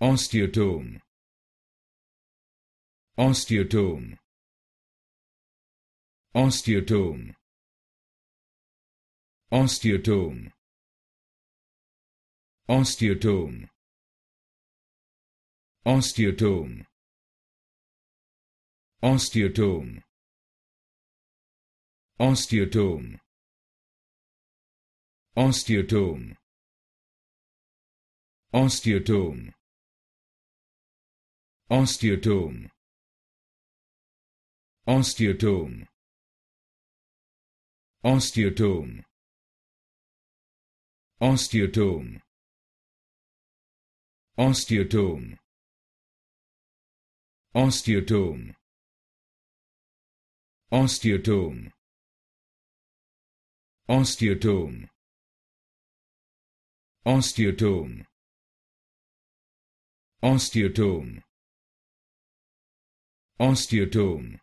osteotome osteotome osteotome osteotome osteotome osteotome osteotome osteotome osteotome osteotome osteotome osteotome osteotome osteotome osteotome osteotome osteotome osteotome osteotome osteotome osteotome